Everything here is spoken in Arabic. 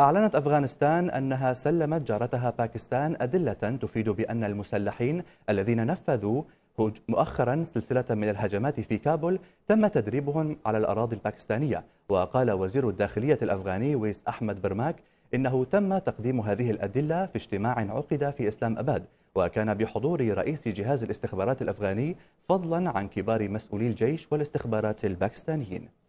أعلنت أفغانستان أنها سلمت جارتها باكستان أدلة تفيد بأن المسلحين الذين نفذوا مؤخرا سلسلة من الهجمات في كابول تم تدريبهم على الأراضي الباكستانية وقال وزير الداخلية الأفغاني ويس أحمد برماك إنه تم تقديم هذه الأدلة في اجتماع عقد في إسلام أباد وكان بحضور رئيس جهاز الاستخبارات الأفغاني فضلا عن كبار مسؤولي الجيش والاستخبارات الباكستانيين